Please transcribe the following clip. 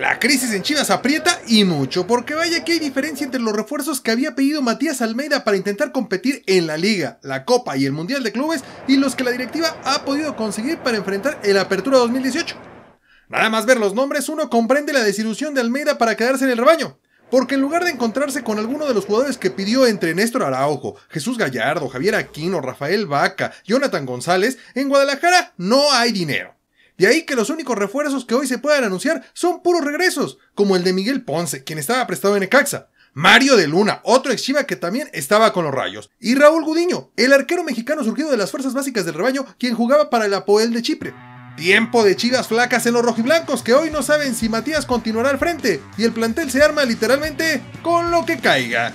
La crisis en Chivas aprieta y mucho, porque vaya que hay diferencia entre los refuerzos que había pedido Matías Almeida para intentar competir en la Liga, la Copa y el Mundial de Clubes y los que la directiva ha podido conseguir para enfrentar el Apertura 2018. Nada más ver los nombres, uno comprende la desilusión de Almeida para quedarse en el rebaño, porque en lugar de encontrarse con alguno de los jugadores que pidió entre Néstor Araujo, Jesús Gallardo, Javier Aquino, Rafael Vaca, Jonathan González, en Guadalajara no hay dinero. De ahí que los únicos refuerzos que hoy se puedan anunciar son puros regresos, como el de Miguel Ponce, quien estaba prestado en Ecaxa, Mario de Luna, otro ex Chiva que también estaba con los rayos. Y Raúl Gudiño, el arquero mexicano surgido de las fuerzas básicas del rebaño, quien jugaba para el Apoel de Chipre. Tiempo de chivas flacas en los rojiblancos que hoy no saben si Matías continuará al frente y el plantel se arma literalmente con lo que caiga.